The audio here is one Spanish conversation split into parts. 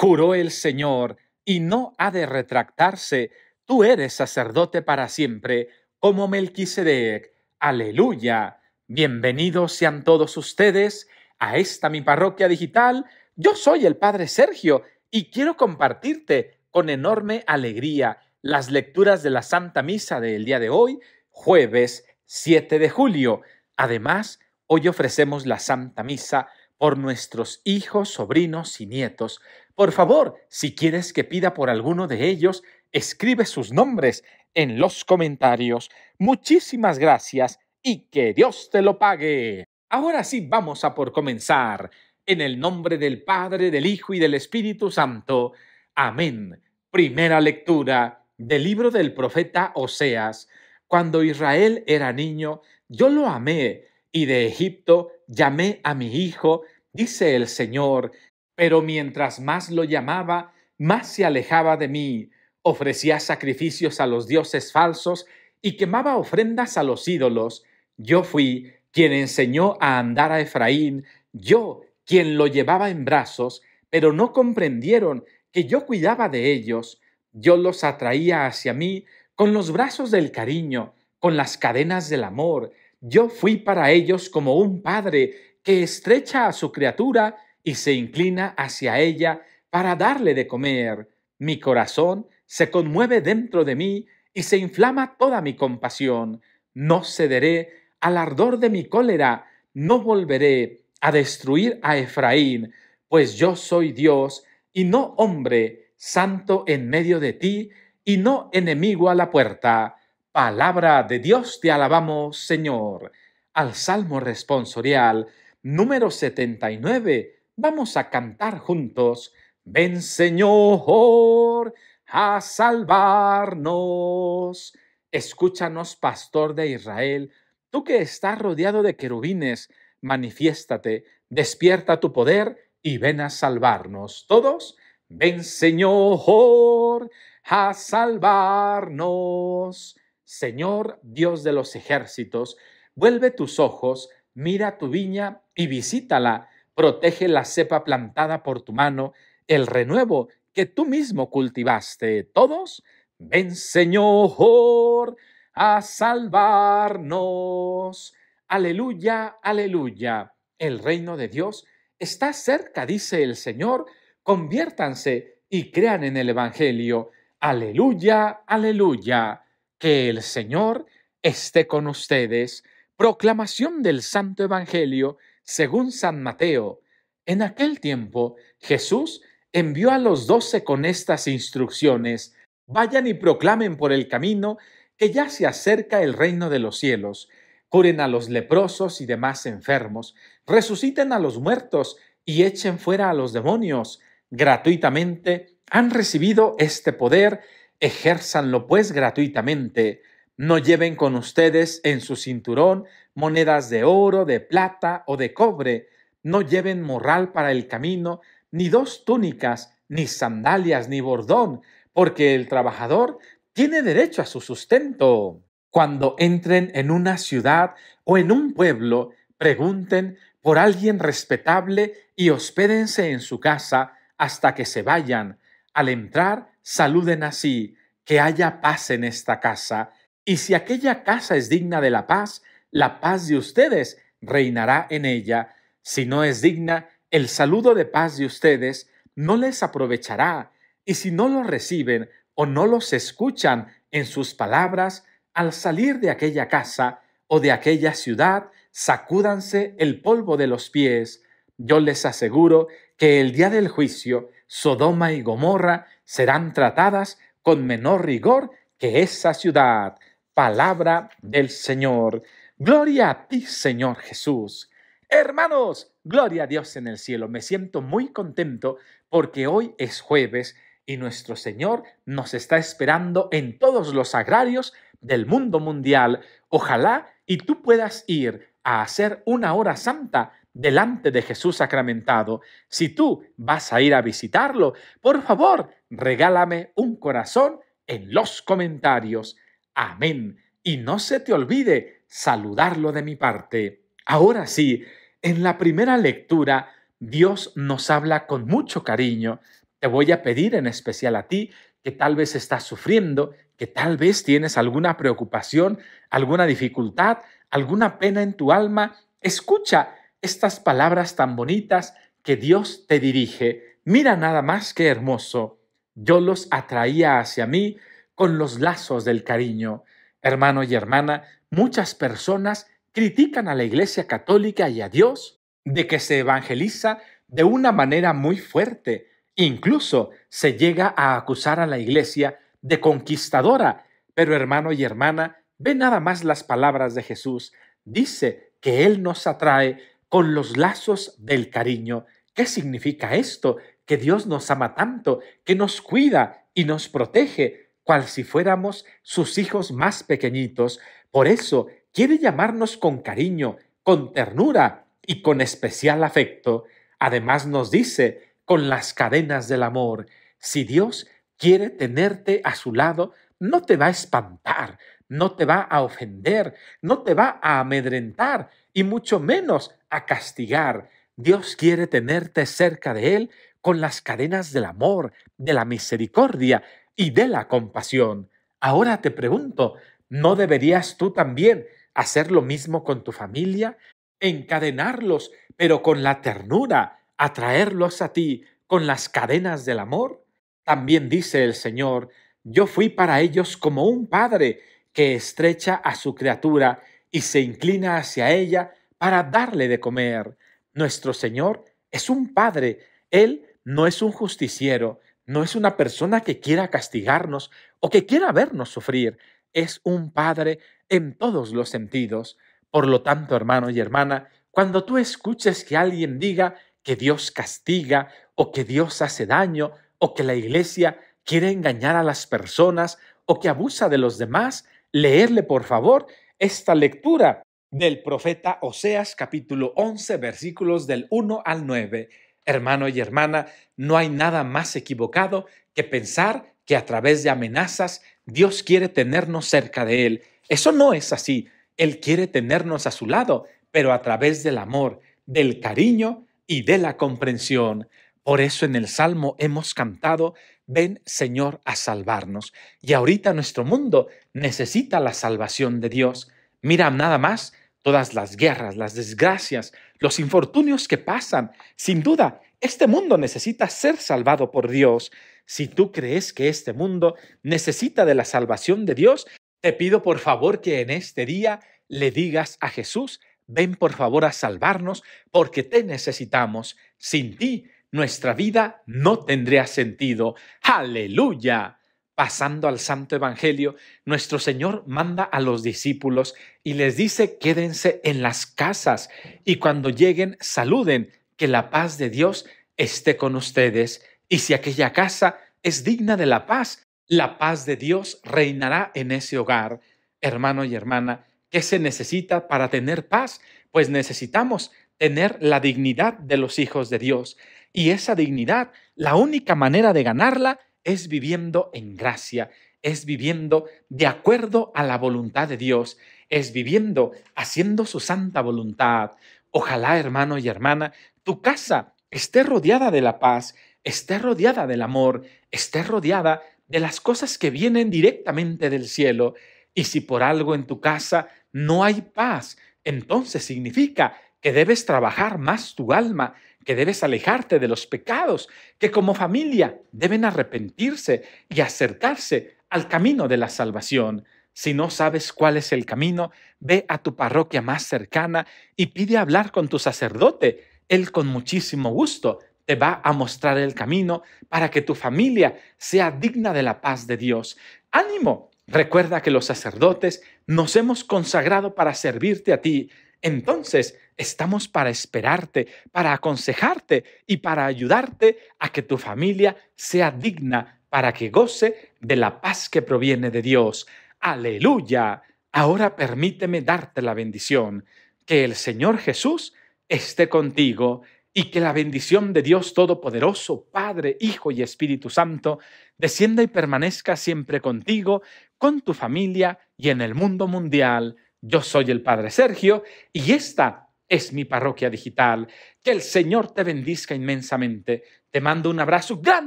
Juró el Señor, y no ha de retractarse, tú eres sacerdote para siempre, como Melquisedec. Aleluya. Bienvenidos sean todos ustedes a esta mi parroquia digital. Yo soy el Padre Sergio y quiero compartirte con enorme alegría las lecturas de la Santa Misa del día de hoy, jueves 7 de julio. Además, hoy ofrecemos la Santa Misa por nuestros hijos, sobrinos y nietos. Por favor, si quieres que pida por alguno de ellos, escribe sus nombres en los comentarios. Muchísimas gracias y que Dios te lo pague. Ahora sí vamos a por comenzar. En el nombre del Padre, del Hijo y del Espíritu Santo. Amén. Primera lectura del libro del profeta Oseas. Cuando Israel era niño, yo lo amé y de Egipto llamé a mi hijo, dice el Señor, pero mientras más lo llamaba, más se alejaba de mí, ofrecía sacrificios a los dioses falsos y quemaba ofrendas a los ídolos. Yo fui quien enseñó a andar a Efraín, yo quien lo llevaba en brazos, pero no comprendieron que yo cuidaba de ellos. Yo los atraía hacia mí con los brazos del cariño, con las cadenas del amor. Yo fui para ellos como un padre que estrecha a su criatura y se inclina hacia ella para darle de comer. Mi corazón se conmueve dentro de mí y se inflama toda mi compasión. No cederé al ardor de mi cólera, no volveré a destruir a Efraín, pues yo soy Dios y no hombre, santo en medio de ti y no enemigo a la puerta. Palabra de Dios te alabamos, Señor. Al Salmo responsorial número 79 vamos a cantar juntos, ven Señor a salvarnos. Escúchanos, pastor de Israel, tú que estás rodeado de querubines, manifiéstate, despierta tu poder y ven a salvarnos. Todos, ven Señor a salvarnos. Señor Dios de los ejércitos, vuelve tus ojos, mira tu viña y visítala Protege la cepa plantada por tu mano, el renuevo que tú mismo cultivaste. Todos, ven Señor a salvarnos. Aleluya, aleluya. El reino de Dios está cerca, dice el Señor. Conviértanse y crean en el Evangelio. Aleluya, aleluya. Que el Señor esté con ustedes. Proclamación del Santo Evangelio según San Mateo, en aquel tiempo Jesús envió a los doce con estas instrucciones, vayan y proclamen por el camino que ya se acerca el reino de los cielos, curen a los leprosos y demás enfermos, resuciten a los muertos y echen fuera a los demonios. Gratuitamente han recibido este poder, ejérzanlo pues gratuitamente. No lleven con ustedes en su cinturón monedas de oro, de plata o de cobre. No lleven morral para el camino, ni dos túnicas, ni sandalias, ni bordón, porque el trabajador tiene derecho a su sustento. Cuando entren en una ciudad o en un pueblo, pregunten por alguien respetable y hospédense en su casa hasta que se vayan. Al entrar, saluden así, que haya paz en esta casa y si aquella casa es digna de la paz, la paz de ustedes reinará en ella. Si no es digna, el saludo de paz de ustedes no les aprovechará. Y si no los reciben o no los escuchan en sus palabras, al salir de aquella casa o de aquella ciudad, sacúdanse el polvo de los pies. Yo les aseguro que el día del juicio, Sodoma y Gomorra serán tratadas con menor rigor que esa ciudad palabra del Señor. Gloria a ti, Señor Jesús. Hermanos, gloria a Dios en el cielo. Me siento muy contento porque hoy es jueves y nuestro Señor nos está esperando en todos los agrarios del mundo mundial. Ojalá y tú puedas ir a hacer una hora santa delante de Jesús sacramentado. Si tú vas a ir a visitarlo, por favor, regálame un corazón en los comentarios. Amén. Y no se te olvide saludarlo de mi parte. Ahora sí, en la primera lectura, Dios nos habla con mucho cariño. Te voy a pedir en especial a ti que tal vez estás sufriendo, que tal vez tienes alguna preocupación, alguna dificultad, alguna pena en tu alma. Escucha estas palabras tan bonitas que Dios te dirige. Mira nada más que hermoso. Yo los atraía hacia mí con los lazos del cariño. Hermano y hermana, muchas personas critican a la Iglesia Católica y a Dios de que se evangeliza de una manera muy fuerte. Incluso se llega a acusar a la Iglesia de conquistadora. Pero hermano y hermana, ve nada más las palabras de Jesús. Dice que Él nos atrae con los lazos del cariño. ¿Qué significa esto? Que Dios nos ama tanto, que nos cuida y nos protege, cual si fuéramos sus hijos más pequeñitos. Por eso quiere llamarnos con cariño, con ternura y con especial afecto. Además nos dice, con las cadenas del amor, si Dios quiere tenerte a su lado, no te va a espantar, no te va a ofender, no te va a amedrentar y mucho menos a castigar. Dios quiere tenerte cerca de Él con las cadenas del amor, de la misericordia, y de la compasión. Ahora te pregunto, ¿no deberías tú también hacer lo mismo con tu familia? Encadenarlos, pero con la ternura, atraerlos a ti con las cadenas del amor. También dice el Señor, yo fui para ellos como un padre que estrecha a su criatura y se inclina hacia ella para darle de comer. Nuestro Señor es un padre, Él no es un justiciero, no es una persona que quiera castigarnos o que quiera vernos sufrir, es un Padre en todos los sentidos. Por lo tanto, hermano y hermana, cuando tú escuches que alguien diga que Dios castiga o que Dios hace daño o que la iglesia quiere engañar a las personas o que abusa de los demás, leerle por favor esta lectura del profeta Oseas capítulo 11 versículos del 1 al 9. Hermano y hermana, no hay nada más equivocado que pensar que a través de amenazas Dios quiere tenernos cerca de Él. Eso no es así. Él quiere tenernos a su lado, pero a través del amor, del cariño y de la comprensión. Por eso en el Salmo hemos cantado, ven Señor a salvarnos. Y ahorita nuestro mundo necesita la salvación de Dios. Mira nada más todas las guerras, las desgracias, los infortunios que pasan. Sin duda, este mundo necesita ser salvado por Dios. Si tú crees que este mundo necesita de la salvación de Dios, te pido por favor que en este día le digas a Jesús, ven por favor a salvarnos porque te necesitamos. Sin ti, nuestra vida no tendría sentido. Aleluya pasando al Santo Evangelio, nuestro Señor manda a los discípulos y les dice quédense en las casas y cuando lleguen saluden que la paz de Dios esté con ustedes y si aquella casa es digna de la paz, la paz de Dios reinará en ese hogar. Hermano y hermana, ¿qué se necesita para tener paz? Pues necesitamos tener la dignidad de los hijos de Dios y esa dignidad, la única manera de ganarla es viviendo en gracia, es viviendo de acuerdo a la voluntad de Dios, es viviendo haciendo su santa voluntad. Ojalá, hermano y hermana, tu casa esté rodeada de la paz, esté rodeada del amor, esté rodeada de las cosas que vienen directamente del cielo. Y si por algo en tu casa no hay paz, entonces significa que debes trabajar más tu alma, que debes alejarte de los pecados, que como familia deben arrepentirse y acercarse al camino de la salvación. Si no sabes cuál es el camino, ve a tu parroquia más cercana y pide hablar con tu sacerdote. Él con muchísimo gusto te va a mostrar el camino para que tu familia sea digna de la paz de Dios. Ánimo, recuerda que los sacerdotes nos hemos consagrado para servirte a ti. Entonces, Estamos para esperarte, para aconsejarte y para ayudarte a que tu familia sea digna para que goce de la paz que proviene de Dios. Aleluya. Ahora permíteme darte la bendición. Que el Señor Jesús esté contigo y que la bendición de Dios Todopoderoso, Padre, Hijo y Espíritu Santo, descienda y permanezca siempre contigo, con tu familia y en el mundo mundial. Yo soy el Padre Sergio y esta es mi parroquia digital. Que el Señor te bendizca inmensamente. Te mando un abrazo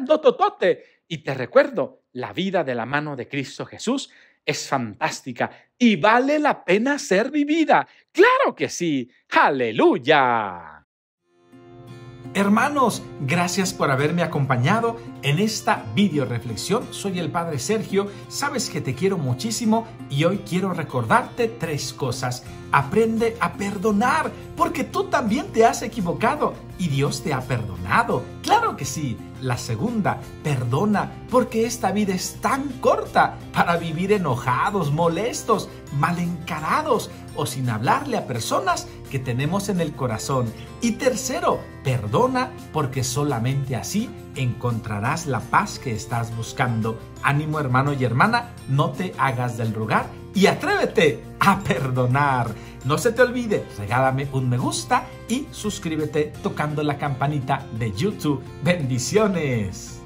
totote y te recuerdo, la vida de la mano de Cristo Jesús es fantástica y vale la pena ser vivida. Claro que sí. Aleluya. Hermanos, gracias por haberme acompañado en esta video reflexión. Soy el Padre Sergio, sabes que te quiero muchísimo y hoy quiero recordarte tres cosas. Aprende a perdonar, porque tú también te has equivocado y Dios te ha perdonado. Claro que sí. La segunda, perdona, porque esta vida es tan corta para vivir enojados, molestos, mal encarados o sin hablarle a personas que tenemos en el corazón. Y tercero, perdona, porque solamente así encontrarás la paz que estás buscando. Ánimo hermano y hermana, no te hagas del lugar y atrévete a perdonar. No se te olvide, regálame un me gusta y suscríbete tocando la campanita de YouTube. Bendiciones.